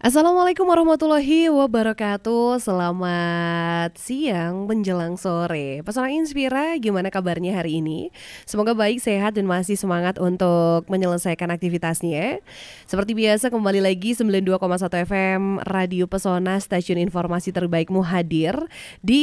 Assalamualaikum warahmatullahi wabarakatuh Selamat siang menjelang sore Pesona Inspira gimana kabarnya hari ini? Semoga baik, sehat dan masih semangat untuk menyelesaikan aktivitasnya ya. Seperti biasa kembali lagi 92,1 FM Radio Pesona Stasiun Informasi Terbaikmu hadir Di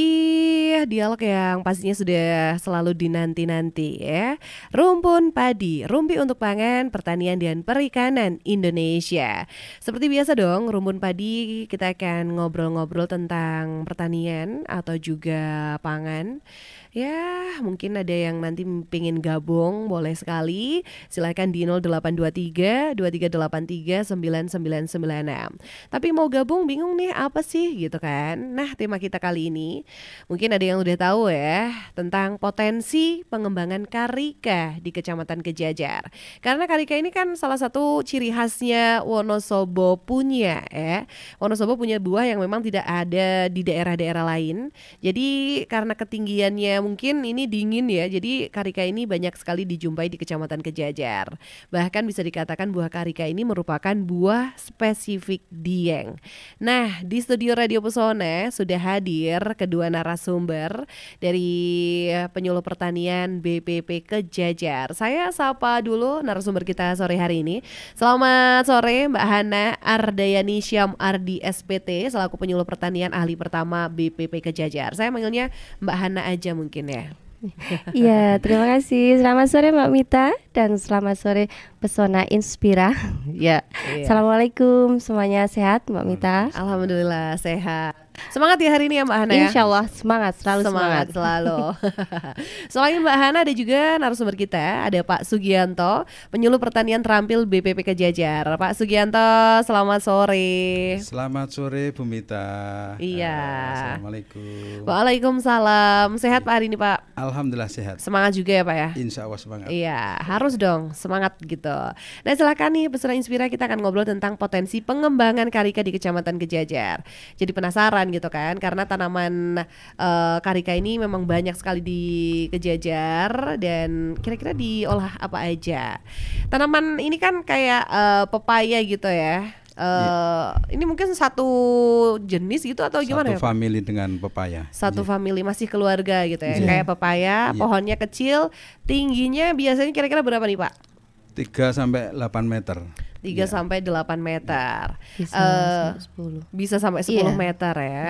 dialog yang pastinya sudah selalu dinanti-nanti ya Rumpun padi, rumpi untuk pangan, pertanian dan perikanan Indonesia Seperti biasa dong Ruang Rumbun Padi kita akan ngobrol-ngobrol tentang pertanian atau juga pangan ya mungkin ada yang nanti pingin gabung boleh sekali silahkan di 0823 2383 9996 tapi mau gabung bingung nih apa sih gitu kan nah tema kita kali ini mungkin ada yang udah tahu ya tentang potensi pengembangan karika di Kecamatan Kejajar karena karika ini kan salah satu ciri khasnya Wonosobo punya ya Wonosobo punya buah yang memang tidak ada di daerah-daerah lain jadi karena ketinggiannya mungkin ini dingin ya. Jadi karika ini banyak sekali dijumpai di Kecamatan Kejajar. Bahkan bisa dikatakan buah karika ini merupakan buah spesifik Dieng. Nah, di studio Radio Pesona sudah hadir kedua narasumber dari penyuluh pertanian BPP Kejajar. Saya sapa dulu narasumber kita sore hari ini. Selamat sore Mbak Hana Ardayani Syam Ardi SPT selaku penyuluh pertanian ahli pertama BPP Kejajar. Saya manggilnya Mbak Hana aja mungkin mungkin ya. Iya, terima kasih. Selamat sore Mbak Mita dan selamat sore Pesona Inspira. ya. Iya. Assalamualaikum semuanya sehat Mbak Mita. Alhamdulillah sehat. Semangat ya hari ini ya Mbak Hana ya. Insya Allah semangat selalu semangat, semangat. selalu. Selain Mbak Hana ada juga narasumber kita ada Pak Sugianto penyuluh pertanian terampil BPPK Jajar. Pak Sugianto selamat sore. Selamat sore Bu Mita. Iya. Eh, Assalamualaikum. Waalaikumsalam. Sehat Pak hari ini Pak. Alhamdulillah sehat. Semangat juga ya Pak ya. Insya Allah semangat. Iya harus dong semangat gitu. Nah silakan nih peserta Inspira kita akan ngobrol tentang potensi pengembangan karika di Kecamatan Kejajar. Jadi penasaran gitu kan karena tanaman uh, karika ini memang banyak sekali dikejar dan kira-kira diolah apa aja tanaman ini kan kayak uh, pepaya gitu ya Uh, iya. eh, yeah. ini mungkin satu jenis gitu atau satu gimana ya? Satu family dengan pepaya. Satu yeah. family masih keluarga gitu ya. Yeah. Kayak pepaya, yeah. pohonnya kecil, tingginya biasanya kira-kira berapa nih, Pak? 3 sampai 8 meter. 3 yeah. sampai 8 meter. Bisa uh, sampai 10. Bisa sampai 10 iya. yeah. meter ya. Iya,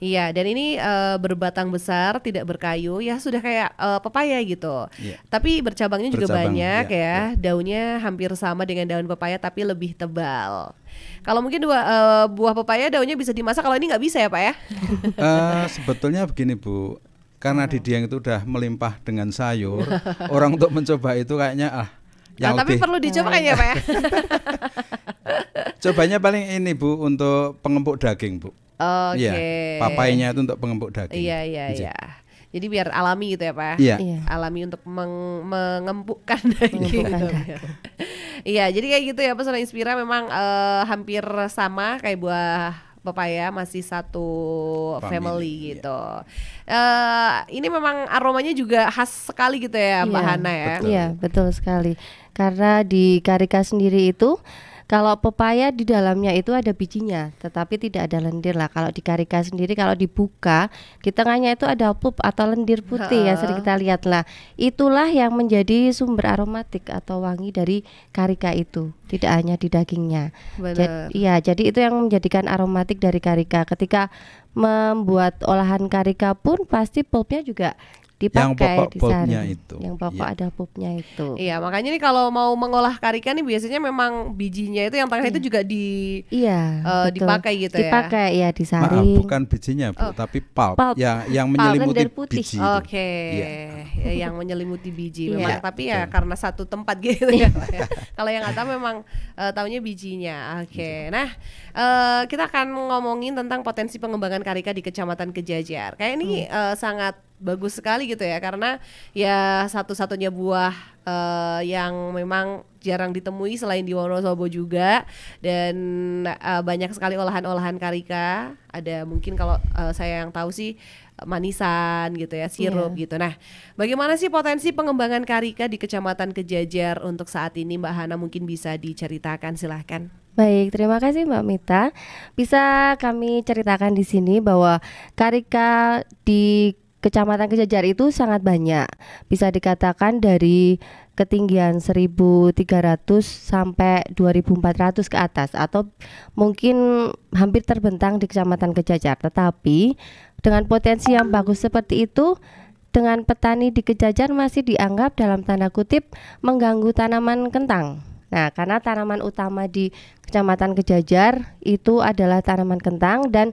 iya dan ini uh, berbatang besar, tidak berkayu, ya sudah kayak uh, pepaya gitu. Yeah. Tapi bercabangnya Bercabang, juga banyak yeah. ya. Yeah. Daunnya hampir sama dengan daun pepaya tapi lebih tebal. Kalau mungkin dua uh, buah pepaya daunnya bisa dimasak, kalau ini nggak bisa ya, Pak ya? uh, sebetulnya begini, Bu. Karena di Dieng itu udah melimpah dengan sayur, orang untuk mencoba itu kayaknya ah Ya, nah, tapi perlu dicoba kan ya Pak ya. Cobanya paling ini Bu untuk pengempuk daging Bu. Iya, oke. Okay. Ya, papainya itu untuk pengempuk daging. Iya iya gitu. iya. Jadi biar alami gitu ya Pak. Ya? Iya. iya. Alami untuk meng mengempukkan daging. Iya. Iya, jadi kayak gitu ya pesona Inspira memang uh, hampir sama kayak buah pepaya masih satu family, family iya. gitu. Iya. Uh, ini memang aromanya juga khas sekali gitu ya, Mbak Hana ya. Iya, betul sekali. Karena di karika sendiri itu kalau pepaya di dalamnya itu ada bijinya, tetapi tidak ada lendir lah. Kalau di karika sendiri, kalau dibuka di tengahnya itu ada pup atau lendir putih ha. yang sering kita lihat lah. Itulah yang menjadi sumber aromatik atau wangi dari karika itu. Tidak hanya di dagingnya. Iya, Jadi, jadi itu yang menjadikan aromatik dari karika. Ketika membuat olahan karika pun pasti pulpnya juga dipakai yang pokok pupnya itu yang pokok ya. ada pupnya itu iya makanya nih kalau mau mengolah karika nih biasanya memang bijinya itu yang pakai itu iya. juga di iya uh, dipakai gitu dipakai, ya dipakai ya disaring Maaf, bukan bijinya bu, oh. tapi pulp, pulp. ya yang menyelimuti putih. biji oke okay. Iya. ya. yang menyelimuti biji iya. memang ya. tapi ya karena satu tempat gitu ya, ya. kalau yang nggak tahu memang uh, eh, tahunya bijinya oke okay. nah uh, kita akan ngomongin tentang potensi pengembangan karika di kecamatan Kejajar kayak ini hmm. uh, sangat bagus sekali gitu ya karena ya satu-satunya buah uh, yang memang jarang ditemui selain di Wonosobo juga dan uh, banyak sekali olahan-olahan karika ada mungkin kalau uh, saya yang tahu sih manisan gitu ya sirup yeah. gitu nah bagaimana sih potensi pengembangan karika di Kecamatan Kejajar untuk saat ini Mbak Hana mungkin bisa diceritakan silahkan Baik, terima kasih Mbak Mita. Bisa kami ceritakan di sini bahwa karika di Kecamatan Kejajar itu sangat banyak. Bisa dikatakan dari ketinggian 1300 sampai 2400 ke atas atau mungkin hampir terbentang di Kecamatan Kejajar. Tetapi dengan potensi yang bagus seperti itu dengan petani di Kejajar masih dianggap dalam tanda kutip mengganggu tanaman kentang. Nah, karena tanaman utama di Kecamatan Kejajar itu adalah tanaman kentang dan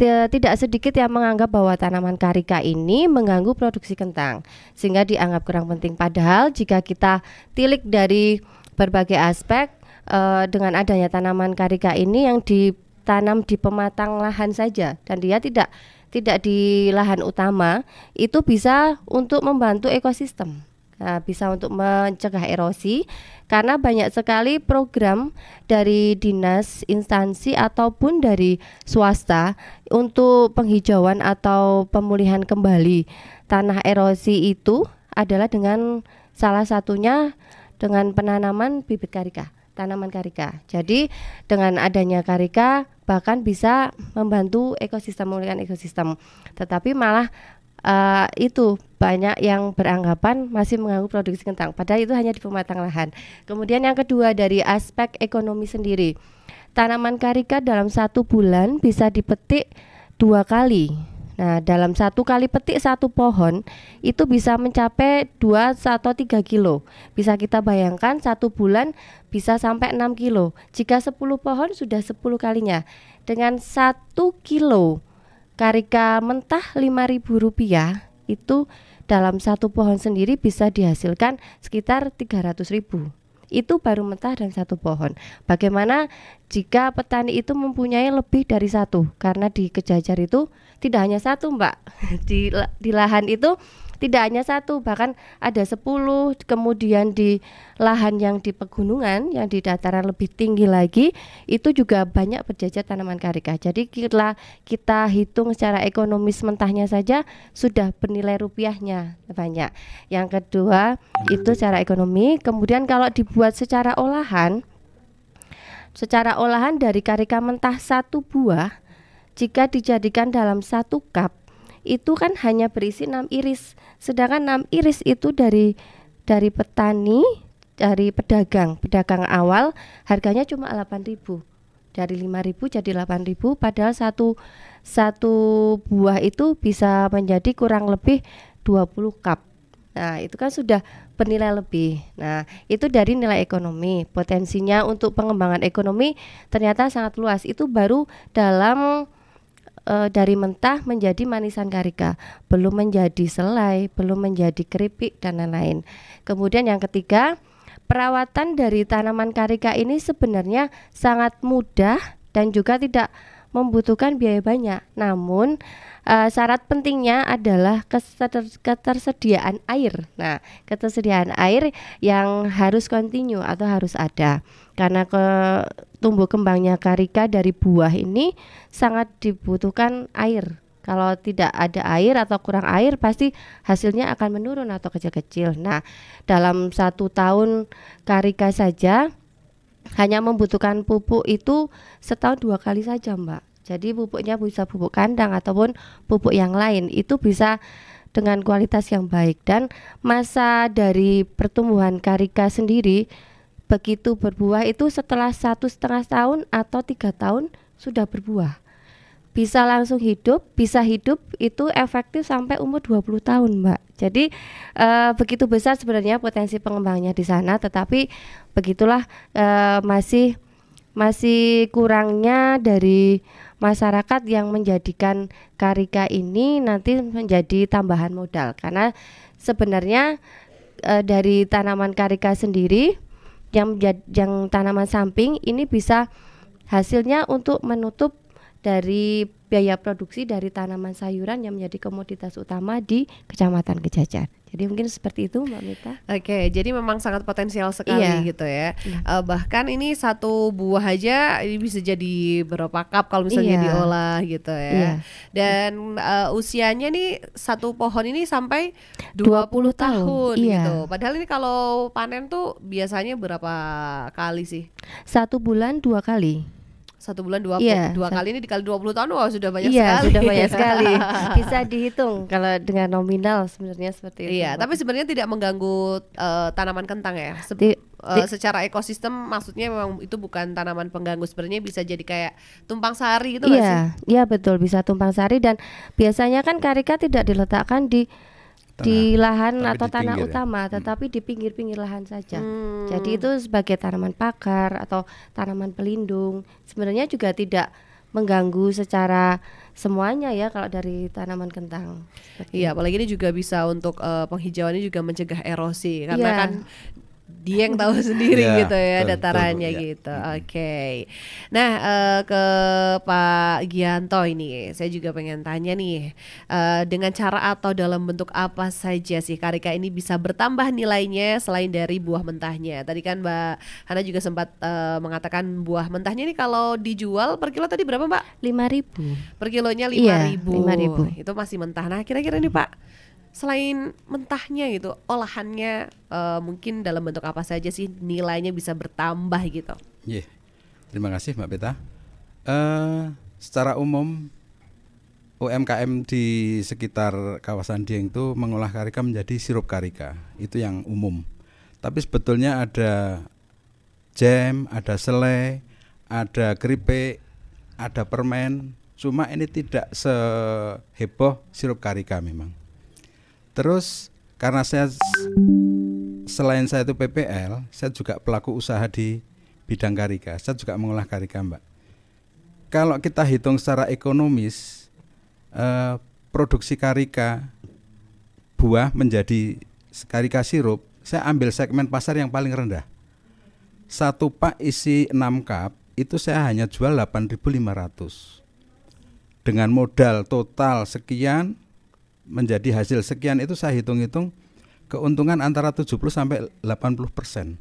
tidak sedikit yang menganggap bahwa tanaman karika ini mengganggu produksi kentang sehingga dianggap kurang penting. Padahal jika kita tilik dari berbagai aspek uh, dengan adanya tanaman karika ini yang ditanam di pematang lahan saja dan dia tidak tidak di lahan utama itu bisa untuk membantu ekosistem. Nah, bisa untuk mencegah erosi karena banyak sekali program dari dinas instansi ataupun dari swasta untuk penghijauan atau pemulihan kembali tanah erosi itu adalah dengan salah satunya dengan penanaman bibit karika, tanaman karika. Jadi dengan adanya karika bahkan bisa membantu ekosistem memulihkan ekosistem. Tetapi malah uh, itu banyak yang beranggapan masih mengganggu produksi kentang padahal itu hanya di pematang lahan. Kemudian yang kedua dari aspek ekonomi sendiri. Tanaman karika dalam satu bulan bisa dipetik dua kali. Nah, dalam satu kali petik satu pohon itu bisa mencapai dua atau tiga kilo. Bisa kita bayangkan satu bulan bisa sampai enam kilo. Jika sepuluh pohon sudah sepuluh kalinya. Dengan satu kilo Karika mentah lima ribu rupiah itu dalam satu pohon sendiri bisa dihasilkan sekitar tiga ratus ribu. Itu baru mentah dan satu pohon. Bagaimana jika petani itu mempunyai lebih dari satu? Karena di kejajar itu tidak hanya satu, Mbak. Di di lahan itu tidak hanya satu bahkan ada sepuluh. kemudian di lahan yang di pegunungan yang di dataran lebih tinggi lagi itu juga banyak berjajar tanaman karika jadi kita kita hitung secara ekonomis mentahnya saja sudah bernilai rupiahnya banyak yang kedua itu secara ekonomi kemudian kalau dibuat secara olahan secara olahan dari karika mentah satu buah jika dijadikan dalam satu cup itu kan hanya berisi 6 iris. Sedangkan 6 iris itu dari dari petani, dari pedagang, pedagang awal harganya cuma 8.000. Dari 5.000 jadi 8.000 padahal satu satu buah itu bisa menjadi kurang lebih 20 cup. Nah, itu kan sudah penilai lebih. Nah, itu dari nilai ekonomi. Potensinya untuk pengembangan ekonomi ternyata sangat luas. Itu baru dalam e, dari mentah menjadi manisan karika, belum menjadi selai, belum menjadi keripik dan lain-lain. Kemudian yang ketiga, perawatan dari tanaman karika ini sebenarnya sangat mudah dan juga tidak membutuhkan biaya banyak. Namun e, syarat pentingnya adalah ketersediaan air. Nah, ketersediaan air yang harus kontinu atau harus ada karena ke tumbuh kembangnya karika dari buah ini sangat dibutuhkan air. Kalau tidak ada air atau kurang air pasti hasilnya akan menurun atau kecil-kecil. Nah, dalam satu tahun karika saja hanya membutuhkan pupuk itu setahun dua kali saja, Mbak. Jadi pupuknya bisa pupuk kandang ataupun pupuk yang lain itu bisa dengan kualitas yang baik dan masa dari pertumbuhan karika sendiri begitu berbuah itu setelah satu setengah tahun atau tiga tahun sudah berbuah bisa langsung hidup, bisa hidup itu efektif sampai umur 20 tahun, Mbak. Jadi e, begitu besar sebenarnya potensi pengembangnya di sana, tetapi begitulah e, masih masih kurangnya dari masyarakat yang menjadikan karika ini nanti menjadi tambahan modal karena sebenarnya e, dari tanaman karika sendiri yang yang tanaman samping ini bisa hasilnya untuk menutup dari biaya produksi dari tanaman sayuran yang menjadi komoditas utama di Kecamatan Kejajar. Jadi mungkin seperti itu Mbak Mita. Oke, okay, jadi memang sangat potensial sekali iya. gitu ya. Iya. Uh, bahkan ini satu buah aja ini bisa jadi berapa cup kalau misalnya iya. diolah gitu ya. Iya. Dan uh, usianya nih satu pohon ini sampai 20, 20 tahun, tahun iya. gitu. Padahal ini kalau panen tuh biasanya berapa kali sih? Satu bulan dua kali satu bulan dua yeah. dua kali ini dikali 20 tahun wah sudah banyak yeah, sekali sudah banyak sekali bisa dihitung kalau dengan nominal sebenarnya seperti itu yeah, tapi sebenarnya tidak mengganggu uh, tanaman kentang ya Se di, uh, secara ekosistem maksudnya memang itu bukan tanaman pengganggu sebenarnya bisa jadi kayak tumpang sari gitu yeah, sih iya yeah, betul bisa tumpang sari dan biasanya kan karika tidak diletakkan di di lahan atau di tanah ya? utama, ya? tetapi di pinggir-pinggir lahan saja. Hmm. Jadi itu sebagai tanaman pakar atau tanaman pelindung. Sebenarnya juga tidak mengganggu secara semuanya ya kalau dari tanaman kentang. Iya, apalagi ini juga bisa untuk uh, penghijauannya juga mencegah erosi karena ya. kan dia yang tahu sendiri yeah, gitu ya datarannya iya. gitu. Oke. Okay. Nah, uh, ke Pak Gianto ini saya juga pengen tanya nih uh, dengan cara atau dalam bentuk apa saja sih karika ini bisa bertambah nilainya selain dari buah mentahnya. Tadi kan Mbak Hana juga sempat uh, mengatakan buah mentahnya ini kalau dijual per kilo tadi berapa, Mbak? Lima ribu. Per kilonya 5000. Iya, 5000. Itu masih mentah. Nah, kira-kira nih Pak selain mentahnya gitu, olahannya uh, mungkin dalam bentuk apa saja sih nilainya bisa bertambah gitu? Iya, yeah. terima kasih Mbak Beta. Uh, eh, secara umum UMKM di sekitar kawasan Dieng itu mengolah karika menjadi sirup karika, itu yang umum. Tapi sebetulnya ada jam, ada selai, ada keripik, ada permen. Cuma ini tidak seheboh sirup karika memang Terus karena saya selain saya itu PPL, saya juga pelaku usaha di bidang karika. Saya juga mengolah karika, Mbak. Kalau kita hitung secara ekonomis, eh, produksi karika buah menjadi karika sirup, saya ambil segmen pasar yang paling rendah. Satu pak isi 6 cup itu saya hanya jual 8.500. Dengan modal total sekian, menjadi hasil sekian itu saya hitung-hitung keuntungan antara 70 sampai 80 persen.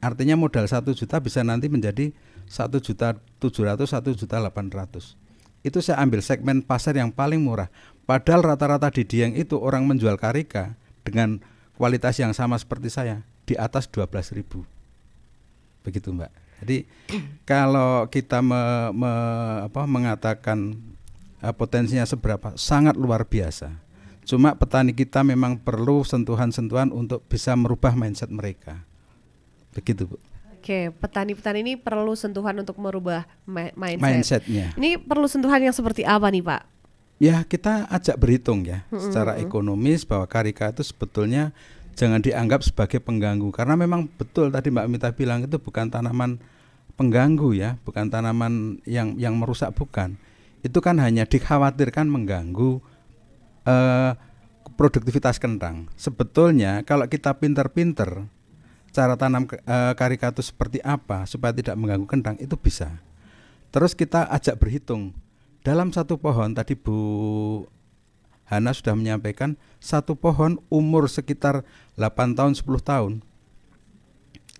Artinya modal 1 juta bisa nanti menjadi 1 juta 700, 1 juta 800. Itu saya ambil segmen pasar yang paling murah. Padahal rata-rata di Dieng itu orang menjual karika dengan kualitas yang sama seperti saya di atas ribu Begitu, Mbak. Jadi kalau kita me, me, apa, mengatakan Eh, potensinya seberapa sangat luar biasa. Cuma petani kita memang perlu sentuhan-sentuhan untuk bisa merubah mindset mereka. Begitu, Bu. Oke, petani-petani ini perlu sentuhan untuk merubah mindset. Mindsetnya. Ini perlu sentuhan yang seperti apa nih, Pak? Ya, kita ajak berhitung ya, secara ekonomis bahwa karika itu sebetulnya jangan dianggap sebagai pengganggu karena memang betul tadi Mbak Mita bilang itu bukan tanaman pengganggu ya, bukan tanaman yang yang merusak bukan itu kan hanya dikhawatirkan mengganggu eh, produktivitas kentang. Sebetulnya kalau kita pinter-pinter cara tanam eh, karikatus seperti apa supaya tidak mengganggu kentang itu bisa. Terus kita ajak berhitung dalam satu pohon tadi Bu Hana sudah menyampaikan satu pohon umur sekitar 8 tahun 10 tahun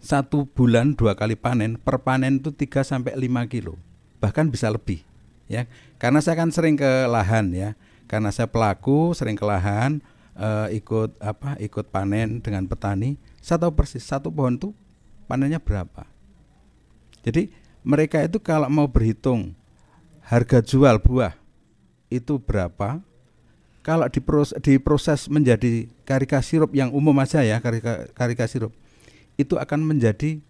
satu bulan dua kali panen per panen itu 3 sampai 5 kilo bahkan bisa lebih ya karena saya kan sering ke lahan ya karena saya pelaku sering ke lahan uh, ikut apa ikut panen dengan petani saya tahu persis satu pohon tuh panennya berapa jadi mereka itu kalau mau berhitung harga jual buah itu berapa kalau diproses, diproses menjadi karika sirup yang umum aja ya karika, karika sirup itu akan menjadi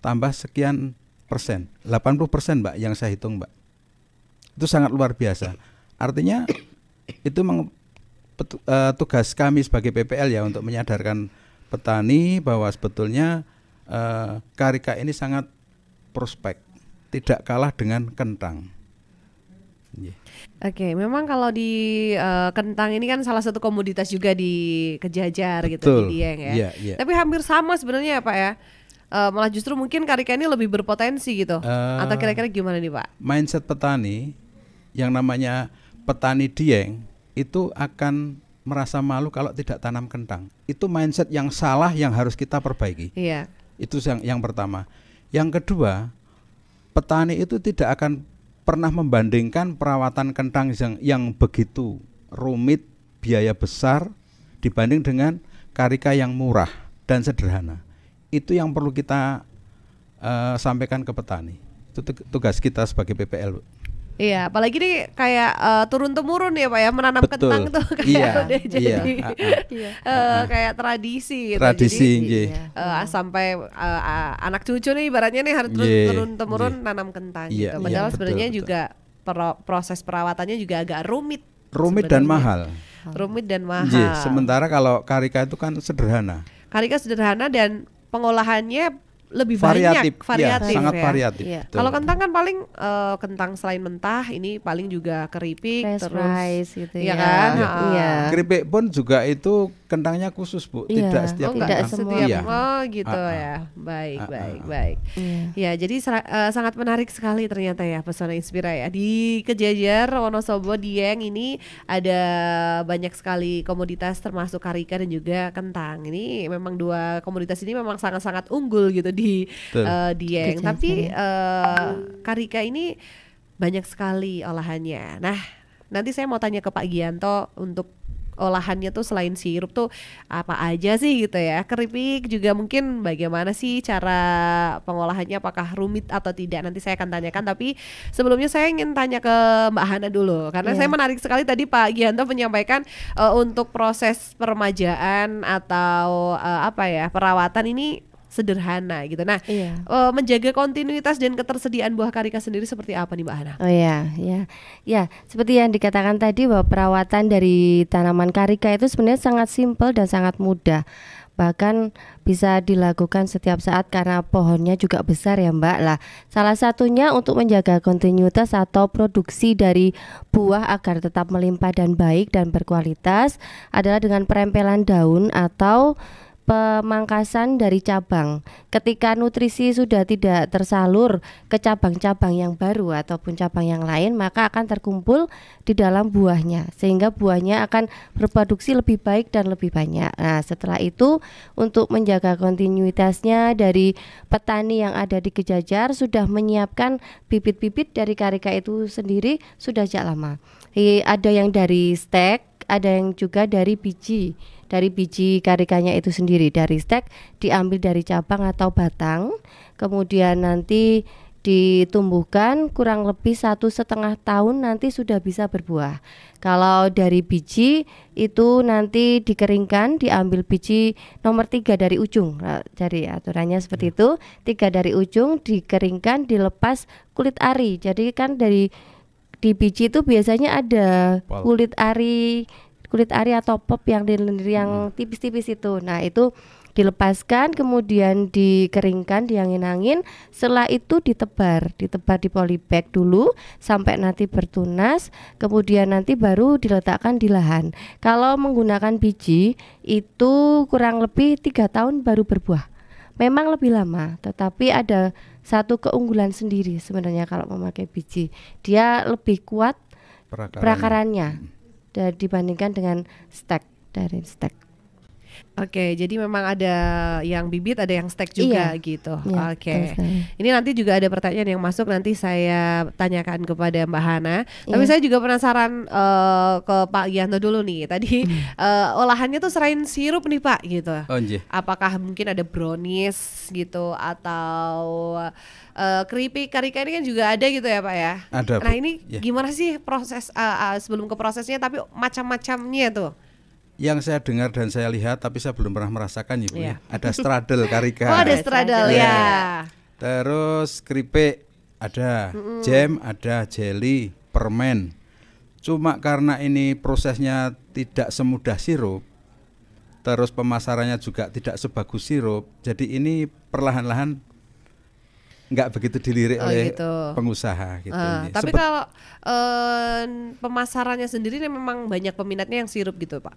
tambah sekian persen 80 persen mbak yang saya hitung mbak itu sangat luar biasa. Artinya itu meng, pet, uh, tugas kami sebagai PPL ya untuk menyadarkan petani bahwa sebetulnya uh, karika ini sangat prospek, tidak kalah dengan kentang. Yeah. Oke, okay, memang kalau di uh, kentang ini kan salah satu komoditas juga di kejajar Betul. gitu di Dieng ya. Yeah, yeah. Tapi hampir sama sebenarnya ya Pak ya. Uh, malah justru mungkin karika ini lebih berpotensi gitu. Uh, Atau kira-kira gimana nih Pak? Mindset petani yang namanya petani dieng itu akan merasa malu kalau tidak tanam kentang. Itu mindset yang salah yang harus kita perbaiki. Iya. Itu yang yang pertama. Yang kedua, petani itu tidak akan pernah membandingkan perawatan kentang yang yang begitu rumit, biaya besar dibanding dengan karika yang murah dan sederhana. Itu yang perlu kita uh, sampaikan ke petani. Itu tugas kita sebagai PPL. Iya, apalagi nih kayak uh, eh, turun temurun ya pak ya menanam Betul. kentang tuh kayak iya, udah iya, jadi ah, ah. iya, Uh, uh, kayak tradisi. Tradisi, gitu. jadi, eh, iya. uh, sampai uh, uh, anak cucu nih ibaratnya nih harus turun, turun temurun iya. nanam kentang. Iya, gitu. Iya, Padahal iya, sebenarnya betul. juga proses perawatannya juga agak rumit. Rumit dan mahal. Rumit dan mahal. Iya, sementara kalau karika itu kan sederhana. Karika sederhana dan pengolahannya lebih variatif. banyak iya, variatif ya, sangat ya. variatif ya. kalau kentang kan paling uh, kentang selain mentah ini paling juga keripik Fresh terus rice gitu iya ya, kan ya. Uh, ya. keripik pun juga itu kentangnya khusus bu ya. tidak setiap oh, tidak kentang. semua setiap, ya. oh gitu uh, uh. ya baik uh, uh. baik baik ya, ya jadi uh, sangat menarik sekali ternyata ya pesona inspira ya di kejajar Wonosobo Dieng ini ada banyak sekali komoditas termasuk karika dan juga kentang ini memang dua komoditas ini memang sangat-sangat unggul gitu di di uh, eh, Dieng. Tapi uh, karika ini banyak sekali olahannya. Nah, nanti saya mau tanya ke Pak Gianto untuk olahannya tuh selain sirup tuh apa aja sih gitu ya keripik juga mungkin bagaimana sih cara pengolahannya apakah rumit atau tidak nanti saya akan tanyakan tapi sebelumnya saya ingin tanya ke Mbak Hana dulu karena yeah. saya menarik sekali tadi Pak Gianto menyampaikan uh, untuk proses permajaan atau uh, apa ya perawatan ini sederhana gitu. Nah, iya. uh, menjaga kontinuitas dan ketersediaan buah karika sendiri seperti apa nih Mbak Hana? Oh ya, ya. Ya, seperti yang dikatakan tadi bahwa perawatan dari tanaman karika itu sebenarnya sangat simpel dan sangat mudah bahkan bisa dilakukan setiap saat karena pohonnya juga besar ya Mbak lah. Salah satunya untuk menjaga kontinuitas atau produksi dari buah agar tetap melimpah dan baik dan berkualitas adalah dengan perempelan daun atau pemangkasan dari cabang. Ketika nutrisi sudah tidak tersalur ke cabang-cabang yang baru ataupun cabang yang lain, maka akan terkumpul di dalam buahnya sehingga buahnya akan berproduksi lebih baik dan lebih banyak. Nah, setelah itu untuk menjaga kontinuitasnya dari petani yang ada di Kejajar sudah menyiapkan bibit-bibit dari karika itu sendiri sudah sejak lama. ada yang dari stek, ada yang juga dari biji dari biji karikanya itu sendiri dari stek diambil dari cabang atau batang kemudian nanti ditumbuhkan kurang lebih satu setengah tahun nanti sudah bisa berbuah. Kalau dari biji itu nanti dikeringkan, diambil biji nomor tiga dari ujung. Nah, jadi aturannya seperti ya. itu, tiga dari ujung dikeringkan, dilepas kulit ari. Jadi kan dari di biji itu biasanya ada kulit ari, kulit ari atau pop yang dilendir yang hmm. tipis-tipis itu. Nah, itu dilepaskan kemudian dikeringkan diangin-angin setelah itu ditebar ditebar di polybag dulu sampai nanti bertunas kemudian nanti baru diletakkan di lahan kalau menggunakan biji itu kurang lebih tiga tahun baru berbuah memang lebih lama tetapi ada satu keunggulan sendiri sebenarnya kalau memakai biji dia lebih kuat perakarannya hmm dibandingkan dengan stack dari stack Oke, okay, jadi memang ada yang bibit, ada yang stek juga iya. gitu. Iya, Oke. Okay. Ini nanti juga ada pertanyaan yang masuk nanti saya tanyakan kepada Mbak Hana. Iya. Tapi saya juga penasaran uh, ke Pak Yanto dulu nih. Tadi uh, olahannya tuh serain sirup nih Pak gitu. Oh, Apakah mungkin ada brownies gitu atau uh, keripik karika ini kan juga ada gitu ya Pak ya? Ada. Nah, ini yeah. gimana sih proses uh, uh, sebelum ke prosesnya tapi macam-macamnya tuh? yang saya dengar dan saya lihat tapi saya belum pernah merasakan iya. ya Bu. Yeah. Ada stradel karika. Oh, ada stradel ya. Yeah. Terus keripik ada, mm-hmm. jam ada, jelly, permen. Cuma karena ini prosesnya tidak semudah sirup, terus pemasarannya juga tidak sebagus sirup. Jadi ini perlahan-lahan nggak begitu dilirik oh, oleh gitu. pengusaha gitu. Uh, tapi kalau uh, pemasarannya sendiri memang banyak peminatnya yang sirup gitu, Pak.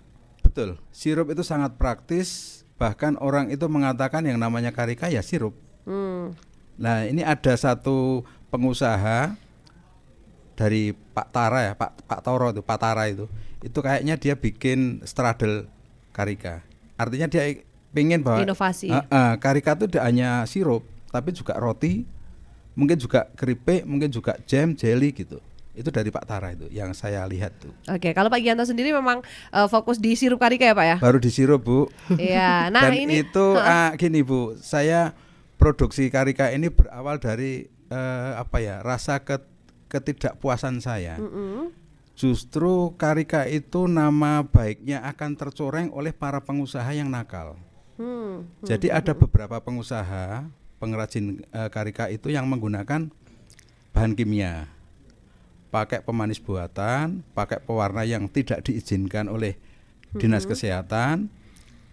Betul, sirup itu sangat praktis. Bahkan orang itu mengatakan yang namanya karika ya sirup. Hmm. Nah ini ada satu pengusaha dari Pak Tara ya, Pak Pak Toro itu, Pak Tara itu. Itu kayaknya dia bikin straddle karika. Artinya dia pengen bahwa inovasi. Uh, uh, karika itu tidak hanya sirup, tapi juga roti, mungkin juga keripik, mungkin juga jam, jelly gitu. Itu dari Pak Tara itu yang saya lihat tuh. Oke, kalau Pak Gianto sendiri memang uh, fokus di sirup karika ya Pak ya? Baru di sirup Bu. Iya. Nah Dan ini itu uh, gini Bu, saya produksi karika ini berawal dari uh, apa ya rasa ket, ketidakpuasan saya. Mm -hmm. Justru karika itu nama baiknya akan tercoreng oleh para pengusaha yang nakal. Hmm. hmm Jadi hmm, ada hmm. beberapa pengusaha pengrajin uh, eh, karika itu yang menggunakan bahan kimia pakai pemanis buatan, pakai pewarna yang tidak diizinkan oleh dinas -hmm. kesehatan.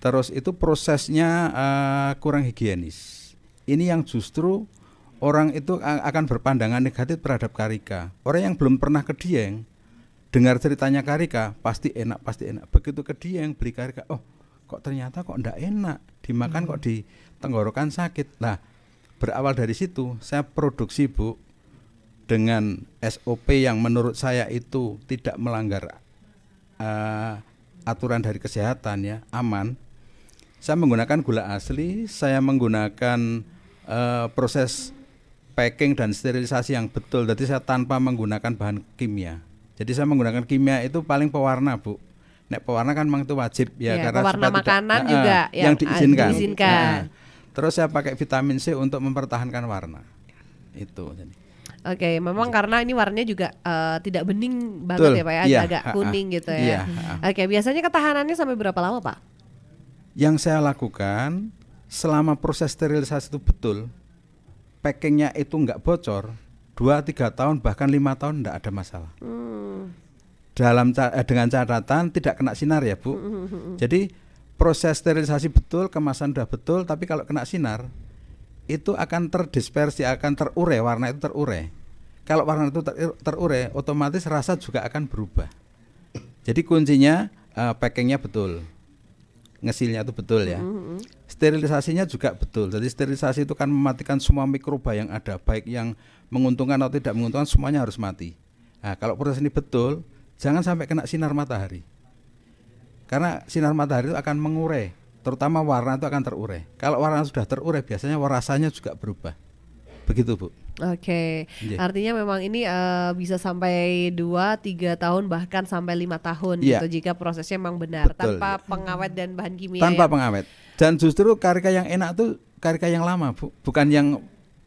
Terus itu prosesnya uh, kurang higienis. Ini yang justru orang itu akan berpandangan negatif terhadap karika. Orang yang belum pernah ke Dieng dengar ceritanya karika pasti enak, pasti enak. Begitu ke Dieng beli karika, oh kok ternyata kok ndak enak, dimakan -hmm. kok di tenggorokan sakit. Nah, berawal dari situ saya produksi Bu dengan SOP yang menurut saya itu tidak melanggar uh, aturan dari kesehatan ya aman saya menggunakan gula asli saya menggunakan uh, proses packing dan sterilisasi yang betul jadi saya tanpa menggunakan bahan kimia jadi saya menggunakan kimia itu paling pewarna bu nek pewarna kan memang itu wajib ya, ya karena pewarna makanan tidak, juga uh, yang, yang ah, diizinkan, diizinkan. Nah, terus saya pakai vitamin C untuk mempertahankan warna itu jadi Oke, okay, memang iya. karena ini warnanya juga uh, tidak bening banget Betul. ya Pak ya, yeah. agak kuning gitu ya. Yeah. Iya, Oke, okay, biasanya ketahanannya sampai berapa lama Pak? Yang saya lakukan selama proses sterilisasi itu betul, packingnya itu nggak bocor, dua tiga tahun bahkan lima tahun nggak ada masalah. Hmm. Dalam eh, dengan catatan tidak kena sinar ya Bu. Hmm, hmm, hmm, Jadi proses sterilisasi betul, kemasan sudah betul, tapi kalau kena sinar itu akan terdispersi, akan terurai, warna itu terurai. Kalau warna itu ter terurai, otomatis rasa juga akan berubah. Jadi kuncinya uh, packingnya betul, ngesilnya itu betul ya. Mm-hmm, mm-hmm. Sterilisasinya juga betul. Jadi sterilisasi itu kan mematikan semua mikroba yang ada, baik yang menguntungkan atau tidak menguntungkan semuanya harus mati. Nah, kalau proses ini betul, jangan sampai kena sinar matahari. Karena sinar matahari itu akan mengurai terutama warna itu akan terurai. Kalau warna sudah terurai, biasanya rasanya juga berubah. Begitu, Bu. Oke, okay. Iya. artinya memang ini uh, bisa sampai 2, 3 tahun bahkan sampai lima tahun yeah. gitu jika prosesnya memang benar Betul, tanpa yeah. pengawet dan bahan kimia. Tanpa yang... pengawet. Dan justru karika yang enak tuh karika yang lama, bukan yang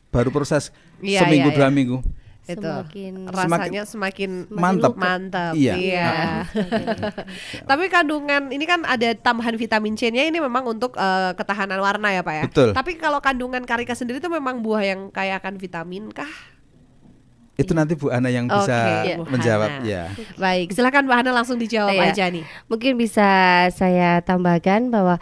baru proses yeah, seminggu yeah, iya. dua minggu itu semakin rasanya semakin, semakin mantap mantap iya, iya. Ah. tapi kandungan ini kan ada tambahan vitamin C-nya ini memang untuk uh, ketahanan warna ya pak ya betul tapi kalau kandungan karika sendiri itu memang buah yang kaya akan vitamin kah itu nanti Bu Ana yang bisa okay, iya. menjawab Hana. ya. Baik, silakan Bu Ana langsung dijawab iya. aja nih. Mungkin bisa saya tambahkan bahwa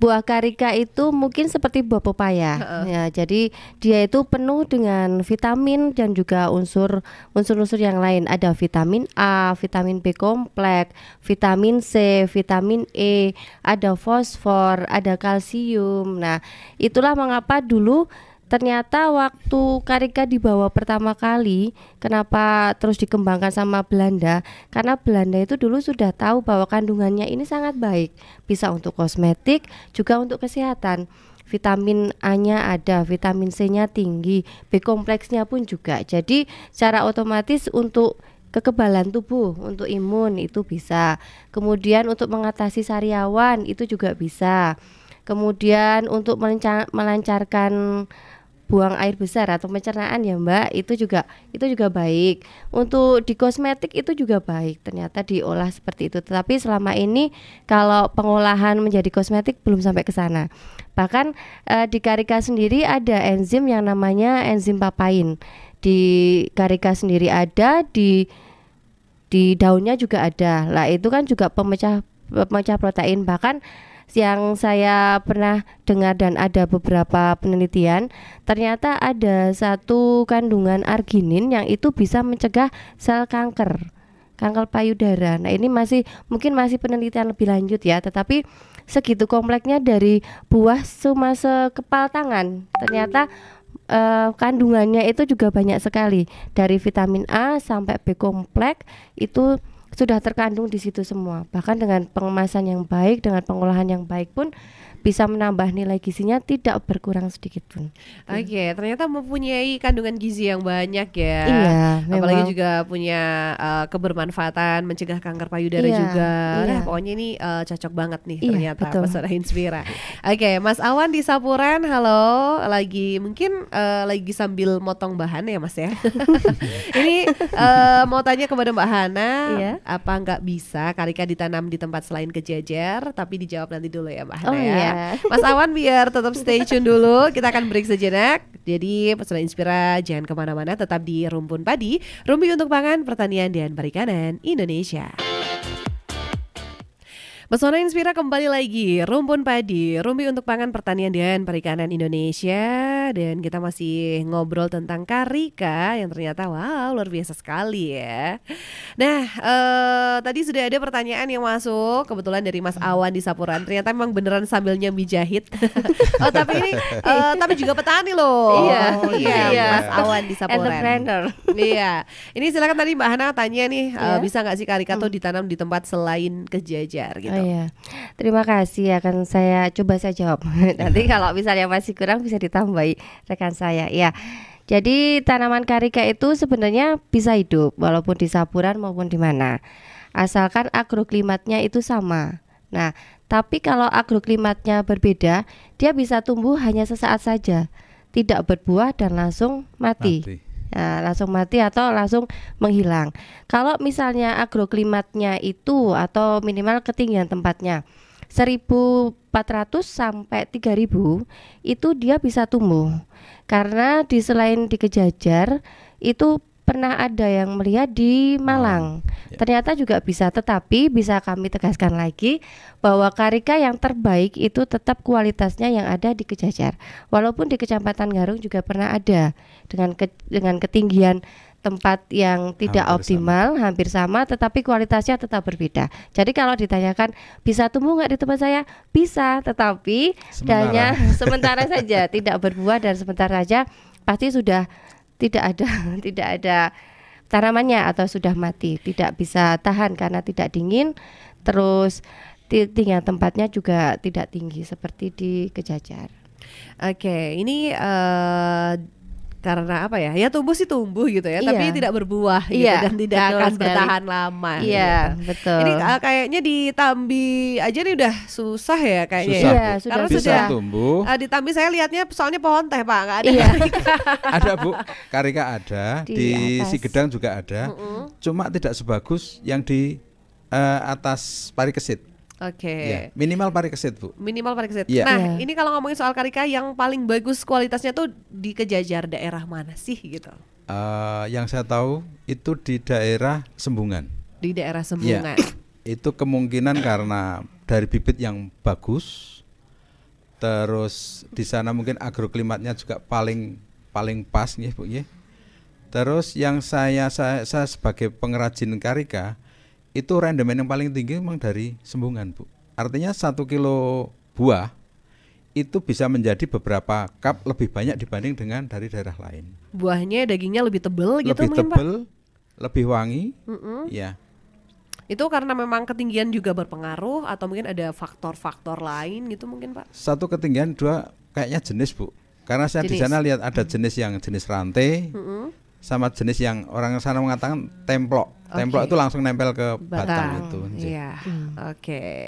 buah karika itu mungkin seperti buah pepaya. Uh Ya, jadi dia itu penuh dengan vitamin dan juga unsur unsur-unsur yang lain. Ada vitamin A, vitamin B kompleks, vitamin C, vitamin E, ada fosfor, ada kalsium. Nah, itulah mengapa dulu ternyata waktu karika dibawa pertama kali kenapa terus dikembangkan sama Belanda karena Belanda itu dulu sudah tahu bahwa kandungannya ini sangat baik bisa untuk kosmetik juga untuk kesehatan vitamin A-nya ada, vitamin C-nya tinggi, B kompleksnya pun juga. Jadi secara otomatis untuk kekebalan tubuh untuk imun itu bisa. Kemudian untuk mengatasi sariawan itu juga bisa. Kemudian untuk melancarkan buang air besar atau pencernaan ya Mbak itu juga itu juga baik untuk di kosmetik itu juga baik ternyata diolah seperti itu tetapi selama ini kalau pengolahan menjadi kosmetik belum sampai ke sana bahkan eh, di Karika sendiri ada enzim yang namanya enzim papain di Karika sendiri ada di di daunnya juga ada lah itu kan juga pemecah pemecah protein bahkan yang saya pernah dengar dan ada beberapa penelitian, ternyata ada satu kandungan arginin yang itu bisa mencegah sel kanker kanker payudara. Nah, ini masih mungkin masih penelitian lebih lanjut ya, tetapi segitu kompleksnya dari buah sumase kepal tangan. Ternyata eh, kandungannya itu juga banyak sekali dari vitamin A sampai B kompleks itu sudah terkandung di situ semua. Bahkan dengan pengemasan yang baik, dengan pengolahan yang baik pun bisa menambah nilai gizinya tidak berkurang sedikit pun. Gitu. Oke, okay, ternyata mempunyai kandungan gizi yang banyak ya. Iya, apalagi juga punya uh, kebermanfaatan mencegah kanker payudara iya, juga. Iya. Nah, pokoknya ini uh, cocok banget nih iya, ternyata betul. pesona Inspira. Oke, okay, Mas Awan di Sapuran, halo. Lagi mungkin uh, lagi sambil motong bahan ya, Mas ya. ini uh, mau tanya kepada Mbak Hana, iya. apa nggak bisa karika ditanam di tempat selain kejajar? Tapi dijawab nanti dulu ya, Mbak Hana oh, ya. Iya Ya. Mas Awan biar tetap stay tune dulu. Kita akan break sejenak. Jadi pesona Inspira jangan kemana-mana, tetap di Rumpun Padi, Rumpi untuk Pangan, Pertanian dan Perikanan Indonesia. Pesona Inspira kembali lagi, rumpun padi, rumpi untuk pangan pertanian dan perikanan Indonesia Dan kita masih ngobrol tentang karika yang ternyata wow luar biasa sekali ya Nah eh, tadi sudah ada pertanyaan yang masuk kebetulan dari Mas hmm. Awan di Sapuran Ternyata memang beneran sambil nyambi jahit oh, Tapi ini eh, tapi juga petani loh iya. oh, iya, iya, iya. Mas Awan di Sapuran Iya, ini silakan tadi Mbak Hana tanya nih yeah. Iya. Bisa nggak sih karika hmm. tuh ditanam di tempat selain kejajar gitu Iya. iya. Terima kasih akan saya coba saya jawab. Nanti kalau misalnya masih kurang bisa ditambahi rekan saya. Ya. Jadi tanaman karika itu sebenarnya bisa hidup walaupun di saburan maupun di mana. Asalkan agroklimatnya itu sama. Nah, tapi kalau agroklimatnya berbeda, dia bisa tumbuh hanya sesaat saja, tidak berbuah dan langsung mati. mati. Nah, langsung mati atau langsung menghilang. Kalau misalnya agroklimatnya itu atau minimal ketinggian tempatnya 1400 sampai 3000 itu dia bisa tumbuh. Karena di selain dikejajar itu pernah ada yang melihat di Malang. Malang. Ya. Ternyata juga bisa, tetapi bisa kami tegaskan lagi bahwa karika yang terbaik itu tetap kualitasnya yang ada di Kejajar. Walaupun di Kecamatan Garung juga pernah ada dengan ke, dengan ketinggian tempat yang tidak hampir optimal, sama. hampir sama, tetapi kualitasnya tetap berbeda. Jadi kalau ditanyakan bisa tumbuh nggak di tempat saya, bisa, tetapi sementara. hanya sementara saja, tidak berbuah dan sementara saja pasti sudah tidak ada tidak ada tanamannya atau sudah mati, tidak bisa tahan karena tidak dingin. Terus tinggi tempatnya juga tidak tinggi seperti di Kejajar. Oke, okay, ini uh, karena apa ya ya tumbuh sih tumbuh gitu ya iya. tapi tidak berbuah gitu iya, dan tidak akan sekali. bertahan lama iya gitu. betul ini uh, kayaknya ditambi aja nih udah susah ya kayaknya ya? susah, iya, sudah. karena Bisa sudah tumbuh uh, di saya lihatnya soalnya pohon teh pak nggak ada iya. ada bu karika ada di, di si gedang juga ada mm -hmm. cuma tidak sebagus yang di uh, atas Parikesit Oke. Okay. Iya, yeah. Minimal pari kesit bu. Minimal pari kesit. Yeah. Nah yeah. ini kalau ngomongin soal karika yang paling bagus kualitasnya tuh di kejajar daerah mana sih gitu? Uh, yang saya tahu itu di daerah Sembungan. Di daerah iya. Sembungan. Yeah. itu kemungkinan karena dari bibit yang bagus, terus di sana mungkin agroklimatnya juga paling paling pas nih bu ya. Terus yang saya saya, saya sebagai pengrajin karika itu rendemen yang paling tinggi memang dari sembungan bu artinya satu kilo buah itu bisa menjadi beberapa cup lebih banyak dibanding dengan dari daerah lain buahnya dagingnya lebih tebel gitu lebih tebel lebih wangi mm -mm. ya itu karena memang ketinggian juga berpengaruh atau mungkin ada faktor-faktor lain gitu mungkin pak satu ketinggian dua kayaknya jenis bu karena saya di sana lihat ada jenis yang jenis rantai mm -hmm sama jenis yang orang sana mengatakan templok. Templok okay. itu langsung nempel ke batang, batang itu. Iya. Hmm. Oke. Okay.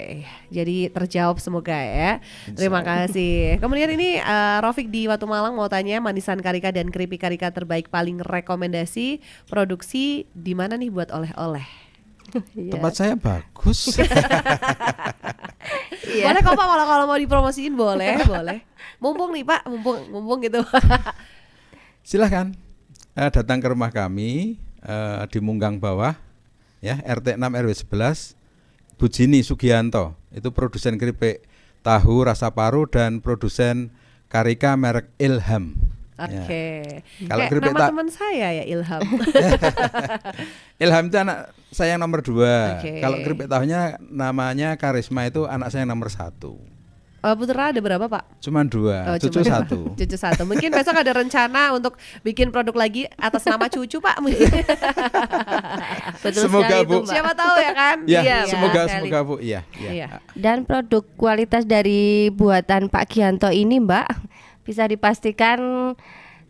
Jadi terjawab semoga ya. Terima kasih. Kemudian ini uh, eh, Rofik di Watu Malang mau tanya manisan karika dan keripik karika terbaik paling rekomendasi produksi di mana nih buat oleh-oleh? Iya. Tempat saya bagus. Iya. Boleh kok Pak kalau kalau mau dipromosiin boleh, boleh. Mumpung nih Pak, mumpung mumpung gitu. Silahkan uh, datang ke rumah kami uh, di Munggang Bawah ya RT 6 RW 11 Bu Jini Sugianto itu produsen keripik tahu rasa paru dan produsen karika merek Ilham. Ya. Oke. Okay. Ya. Kalau keripik nama teman saya ya Ilham. Ilham itu anak saya yang nomor dua. Okay. Kalau keripik tahunya namanya Karisma itu anak saya yang nomor satu. Uh, putra ada berapa pak? Cuma dua, oh, cucu cuman satu. Cucu satu. Mungkin besok ada rencana untuk bikin produk lagi atas nama cucu pak. Betul semoga bu. Itu, Siapa tahu ya kan? Ya, iya. Semoga ya, semoga bu. Iya, iya, iya. Dan produk kualitas dari buatan Pak Kianto ini mbak bisa dipastikan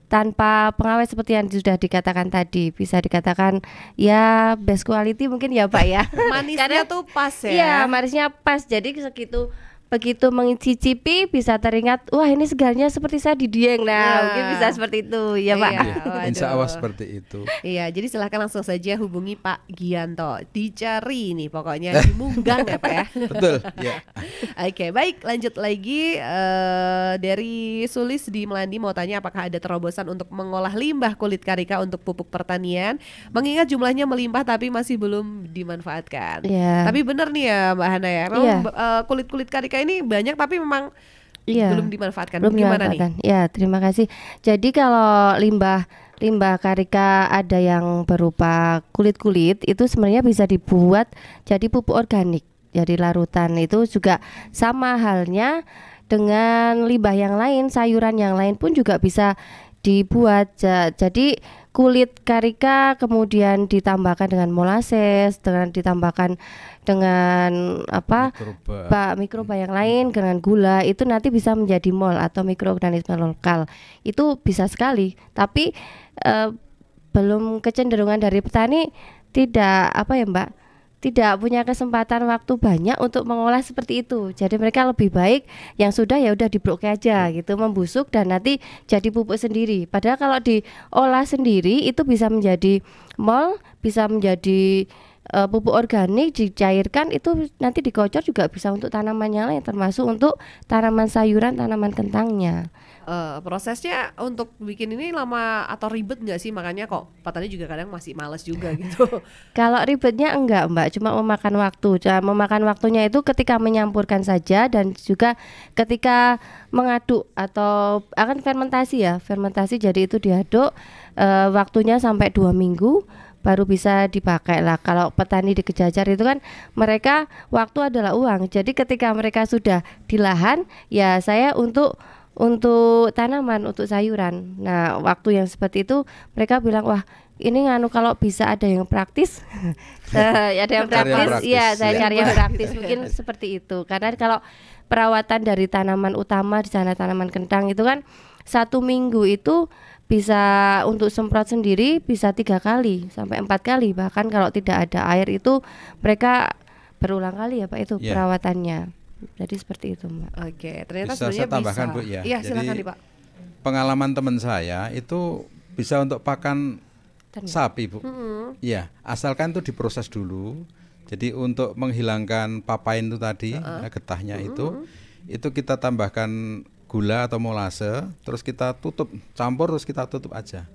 tanpa pengawet seperti yang sudah dikatakan tadi bisa dikatakan ya best quality mungkin ya pak ya manisnya Karena, tuh pas ya iya manisnya pas jadi segitu begitu mencicipi bisa teringat wah ini segarnya seperti saya di Dieng nah, ya. mungkin bisa seperti itu ya Pak. Iya, Insya Allah seperti itu. iya jadi silahkan langsung saja hubungi Pak Gianto dicari nih pokoknya dimunggang ya Pak ya. Betul. Ya. Oke okay, baik lanjut lagi uh, dari Sulis di Melandi mau tanya apakah ada terobosan untuk mengolah limbah kulit karika untuk pupuk pertanian mengingat jumlahnya melimpah tapi masih belum dimanfaatkan. ya. Tapi benar nih ya Mbak Hana ya memang uh, iya. eh, kulit kulit karika ini banyak tapi memang Iya. belum dimanfaatkan. Belum Gimana dimanfaatkan. nih? Ya, terima kasih. Jadi kalau limbah limbah karika ada yang berupa kulit-kulit itu sebenarnya bisa dibuat jadi pupuk organik. Jadi larutan itu juga sama halnya dengan limbah yang lain, sayuran yang lain pun juga bisa dibuat. Jadi kulit karika kemudian ditambahkan dengan molases, dengan ditambahkan dengan apa mikroba, ba, mikroba yang lain dengan gula itu nanti bisa menjadi mol atau mikroorganisme lokal itu bisa sekali tapi eh, belum kecenderungan dari petani tidak apa ya mbak tidak punya kesempatan waktu banyak untuk mengolah seperti itu. Jadi mereka lebih baik yang sudah ya udah diblok aja iya. gitu, membusuk dan nanti jadi pupuk sendiri. Padahal kalau diolah sendiri itu bisa menjadi mol, bisa menjadi uh, pupuk organik dicairkan itu nanti dikocor juga bisa untuk tanamannya lain termasuk untuk tanaman sayuran, tanaman kentangnya. Uh, prosesnya untuk bikin ini lama atau ribet nggak sih makanya kok petani juga kadang masih males juga gitu. Kalau ribetnya enggak mbak, cuma memakan waktu. Cuma memakan waktunya itu ketika menyampurkan saja dan juga ketika mengaduk atau akan fermentasi ya, fermentasi jadi itu diaduk uh, waktunya sampai dua minggu baru bisa dipakai lah. Kalau petani di Kejajar itu kan mereka waktu adalah uang. Jadi ketika mereka sudah di lahan, ya saya untuk untuk tanaman, untuk sayuran. Nah, waktu yang seperti itu mereka bilang, "Wah, ini nganu kalau bisa ada yang praktis." Eh, ada yang praktis, Iya, ya, saya ya. cari yang praktis mungkin seperti itu. Karena kalau perawatan dari tanaman utama di sana tanaman kentang itu kan satu minggu itu bisa untuk semprot sendiri bisa tiga kali sampai empat kali bahkan kalau tidak ada air itu mereka berulang kali ya pak itu yeah. perawatannya jadi seperti itu mbak oke okay. ternyata bisa sebenarnya saya tambahkan bisa. bu ya, ya jadi, silakan nih pak pengalaman teman saya itu bisa untuk pakan Ternyata. sapi bu hmm ya asalkan itu diproses dulu jadi untuk menghilangkan papain itu tadi uh-uh. getahnya hmm itu itu kita tambahkan gula atau molase, terus kita tutup, campur terus kita tutup aja.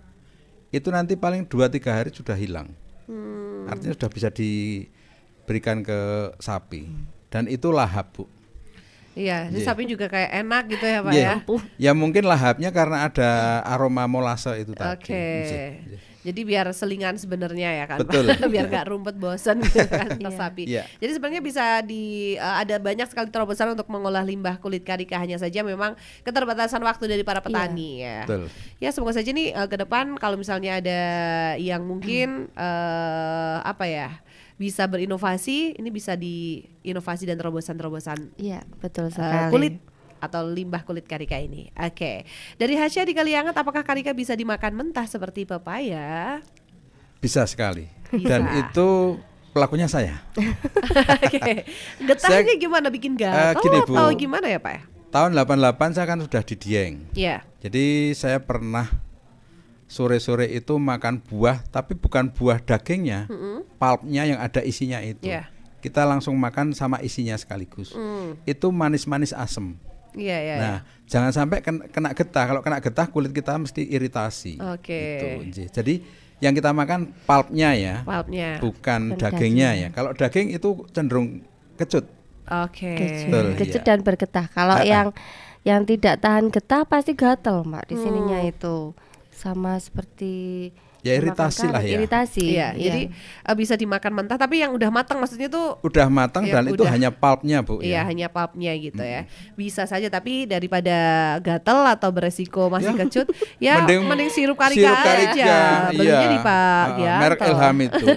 Itu nanti paling dua tiga hari sudah hilang. Hmm. Artinya sudah bisa diberikan ke sapi. Hmm. Dan itu lahap, Bu. Iya, yeah. sapi juga kayak enak gitu ya Pak yeah. ya. Ampuh. Ya mungkin lahapnya karena ada aroma molase itu tadi. Oke. Okay. Iya. Iya. Jadi biar selingan sebenarnya ya kan Betul. biar iya. nggak rumput bosen gitu kan sapi. Yeah. Jadi sebenarnya bisa di uh, ada banyak sekali terobosan untuk mengolah limbah kulit karika hanya saja memang keterbatasan waktu dari para petani yeah. ya. Betul. Ya semoga saja nih uh, ke depan kalau misalnya ada yang mungkin uh, apa ya bisa berinovasi, ini bisa diinovasi dan terobosan-terobosan. Iya, betul eh, sekali. Uh, kulit atau limbah kulit karika ini. Oke. Okay. Dari hasil di Kaliangat apakah karika bisa dimakan mentah seperti pepaya? Bisa sekali. Bisa. Dan itu pelakunya saya. Oke. okay. Getahnya gimana bikin eh, gak uh, gimana ya, Pak? Tahun 88 saya kan sudah di Dieng. Iya. Yeah. Jadi saya pernah sore-sore itu makan buah tapi bukan buah dagingnya, mm -hmm. pulpnya yang ada isinya itu. Yeah. Kita langsung makan sama isinya sekaligus. Mm. Itu manis-manis asem. Iya, yeah, nah, yeah. jangan sampai kena, getah. Kalau kena getah kulit kita mesti iritasi. Oke. Okay. Gitu. Jadi yang kita makan pulpnya ya, pulpnya. bukan Bukan dagingnya, dagingnya ya. Kalau daging itu cenderung kecut. Oke. Okay. Kecut, Betul, iya. dan bergetah. Kalau uh -uh. yang yang tidak tahan getah pasti gatel, Mbak, di sininya hmm. itu sama seperti ya iritasi lah ya iritasi ya, iya. jadi uh, bisa dimakan mentah tapi yang udah matang maksudnya tuh udah matang ya, dan udah, itu hanya pulpnya bu ya? iya ya hanya pulpnya gitu hmm. ya bisa saja tapi daripada gatel atau beresiko masih ya. kecut ya mending, mending sirup karika, sirup karika aja belinya iya. di pak ya merek Ilham itu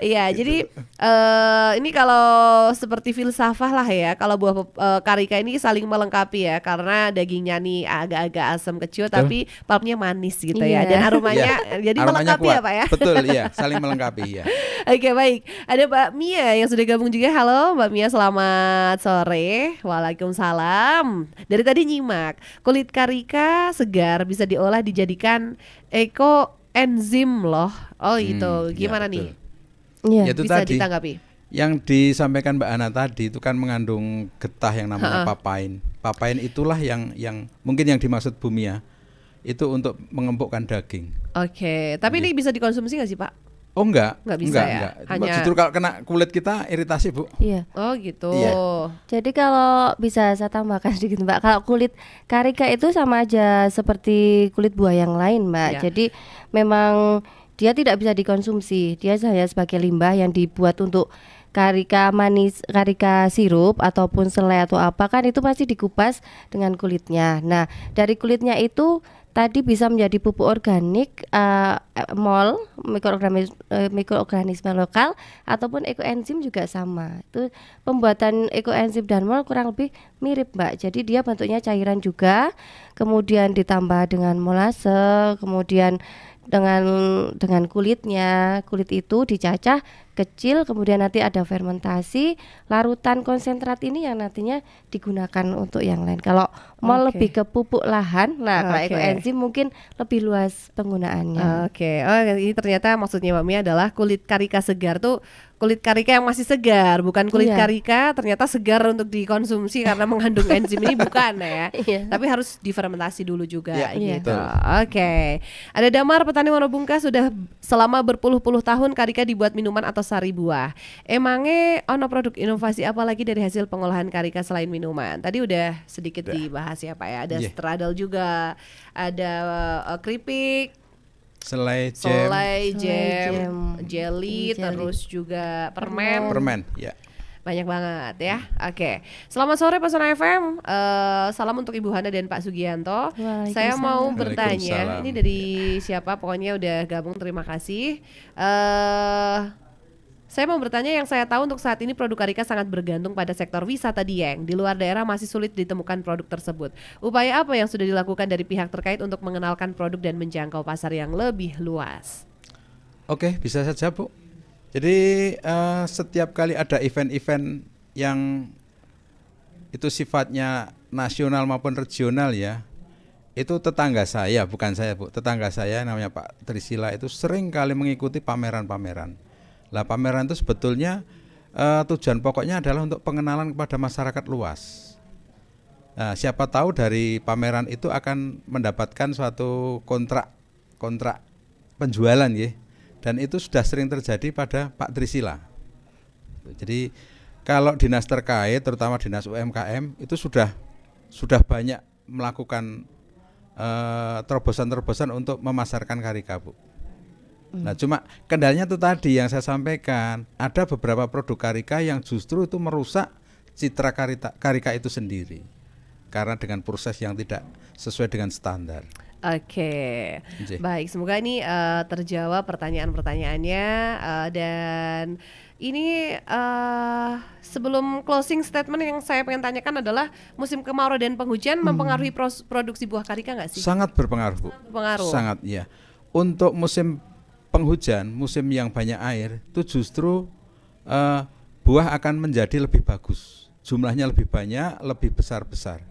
Iya, gitu. jadi uh, ini kalau seperti filsafah lah ya, kalau buah uh, karika ini saling melengkapi ya, karena dagingnya nih agak-agak asam kecut Betul. tapi pulpnya manis gitu ya ya, dan iya. aromanya iya. jadi aromanya melengkapi kuat. ya Pak ya. Betul ya, saling melengkapi ya. Oke, baik. Ada Mbak Mia yang sudah gabung juga. Halo Mbak Mia, selamat sore. Waalaikumsalam. Dari tadi nyimak. Kulit karika segar bisa diolah dijadikan eco enzim loh. Oh, itu, Hmm, gitu. iya, Gimana ya, nih? Iya. Ya, itu bisa tadi. ditanggapi yang disampaikan Mbak Ana tadi itu kan mengandung getah yang namanya papain. Papain itulah yang yang mungkin yang dimaksud bumi ya itu untuk mengempukkan daging. Oke, okay. tapi Jadi. Iya. ini bisa dikonsumsi nggak sih Pak? Oh enggak, enggak bisa enggak, ya. Enggak. Hanya... Justru kalau kena kulit kita iritasi, Bu. Iya. Oh, gitu. Iya. Jadi kalau bisa saya tambahkan sedikit, Mbak. Kalau kulit karika itu sama aja seperti kulit buah yang lain, Mbak. Iya. Jadi memang dia tidak bisa dikonsumsi. Dia hanya sebagai limbah yang dibuat untuk karika manis, karika sirup ataupun selai atau apa kan itu masih dikupas dengan kulitnya. Nah, dari kulitnya itu tadi bisa menjadi pupuk organik uh, mol mikroorganisme, uh, mikroorganisme lokal ataupun ekoenzim juga sama itu pembuatan ekoenzim dan mol kurang lebih mirip mbak jadi dia bentuknya cairan juga kemudian ditambah dengan molase kemudian dengan dengan kulitnya kulit itu dicacah kecil kemudian nanti ada fermentasi larutan konsentrat ini yang nantinya digunakan untuk yang lain kalau mau lebih ke pupuk lahan nah okay. kalau ekoenzim mungkin lebih luas penggunaannya oke okay. oh ini ternyata maksudnya Mbak adalah kulit karika segar tuh kulit karika yang masih segar, bukan kulit iya. karika ternyata segar untuk dikonsumsi karena mengandung enzim ini bukan ya. Iya. Tapi harus difermentasi dulu juga ya gitu. Iya. Oke. Okay. Ada Damar petani Wonobungka sudah selama berpuluh-puluh tahun karika dibuat minuman atau sari buah. Emangnya ono produk inovasi apa lagi dari hasil pengolahan karika selain minuman? Tadi udah sedikit udah. dibahas ya Pak ya. Ada yeah. straddle juga, ada uh, keripik Selai jam. Selai jam jelly, hmm, jelly. terus juga permen. Hmm. Permen, ya. Banyak banget ya. Oke. Selamat sore Pesona FM. Uh, eh, salam untuk Ibu Hana dan Pak Sugianto. Saya mau bertanya. Ini dari siapa? Pokoknya udah gabung. Terima kasih. uh, saya mau bertanya yang saya tahu untuk saat ini produk Karika sangat bergantung pada sektor wisata Dieng. Di luar daerah masih sulit ditemukan produk tersebut. Upaya apa yang sudah dilakukan dari pihak terkait untuk mengenalkan produk dan menjangkau pasar yang lebih luas? Oke, bisa saja Bu. Jadi uh, setiap kali ada event-event yang itu sifatnya nasional maupun regional ya, itu tetangga saya, bukan saya Bu, tetangga saya namanya Pak Trisila itu sering kali mengikuti pameran-pameran. Lah pameran itu sebetulnya uh, tujuan pokoknya adalah untuk pengenalan kepada masyarakat luas. Nah, siapa tahu dari pameran itu akan mendapatkan suatu kontrak kontrak penjualan ya dan itu sudah sering terjadi pada Pak Trisila. Jadi kalau dinas terkait, terutama dinas UMKM itu sudah sudah banyak melakukan eh, terobosan-terobosan untuk memasarkan karika, bu. Hmm. Nah, cuma kendalanya itu tadi yang saya sampaikan, ada beberapa produk karika yang justru itu merusak citra karita, karika itu sendiri karena dengan proses yang tidak sesuai dengan standar. Oke, okay. baik. Semoga ini uh, terjawab pertanyaan-pertanyaannya uh, dan ini uh, sebelum closing statement yang saya pengen tanyakan adalah musim kemarau dan penghujan hmm. mempengaruhi pros- produksi buah karika nggak sih? Sangat berpengaruh. Berpengaruh. Sangat, ya. Untuk musim penghujan, musim yang banyak air, itu justru uh, buah akan menjadi lebih bagus, jumlahnya lebih banyak, lebih besar besar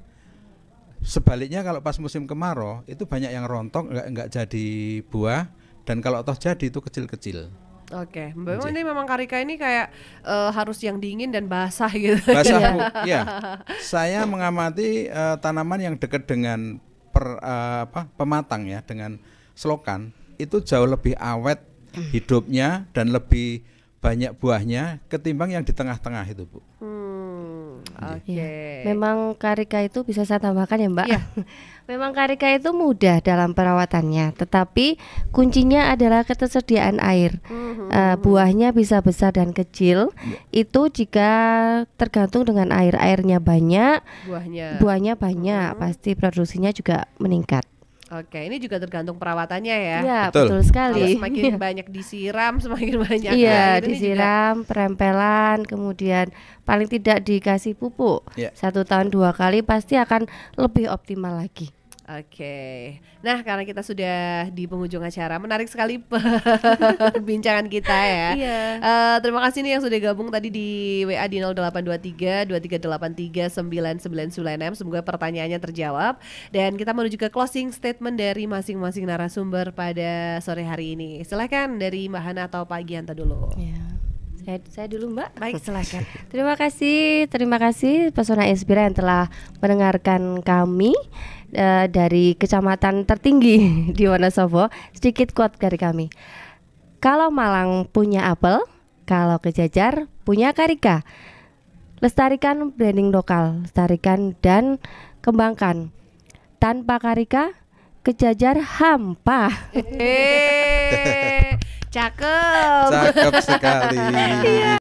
Sebaliknya kalau pas musim kemarau itu banyak yang rontok nggak nggak jadi buah dan kalau toh jadi itu kecil-kecil. Oke, okay. memang ini memang karika ini kayak uh, harus yang dingin dan basah gitu. Basah, ya. bu, ya. Saya mengamati uh, tanaman yang dekat dengan per, uh, apa, pematang ya, dengan selokan itu jauh lebih awet hidupnya dan lebih banyak buahnya ketimbang yang di tengah-tengah itu, bu. Hmm. Okay. Ya. Memang karika itu bisa saya tambahkan ya, Mbak. Ya. Memang karika itu mudah dalam perawatannya, tetapi kuncinya adalah ketersediaan air. Mm-hmm. Uh, buahnya bisa besar dan kecil. Itu jika tergantung dengan air airnya banyak, buahnya buahnya banyak, mm-hmm. pasti produksinya juga meningkat. Oke, ini juga tergantung perawatannya ya. Iya, betul. betul sekali. Kalau semakin iya. banyak disiram, semakin banyak. Iya, nah, gitu disiram, juga... perempelan, kemudian paling tidak dikasih pupuk ya. satu tahun dua kali pasti akan lebih optimal lagi. Oke, okay. nah karena kita sudah di penghujung acara, menarik sekali perbincangan kita ya. Yeah. Iya. Uh, terima kasih nih yang sudah gabung tadi di WA di 0823 2383999 Semoga pertanyaannya terjawab dan kita menuju ke closing statement dari masing-masing narasumber pada sore hari ini. Silahkan dari Mbak Hana atau Pak Gianta dulu. Yeah. Ya, saya dulu Mbak. Baik, silakan. terima kasih, terima kasih Pesona Inspira yang telah mendengarkan kami e, dari kecamatan tertinggi di Wonosobo. Sedikit quote dari kami. Kalau Malang punya apel, kalau Kejajar punya karika. Lestarikan branding lokal, lestarikan dan kembangkan. Tanpa karika, Kejajar hampa. Cakep. Cakep sekali. Iya.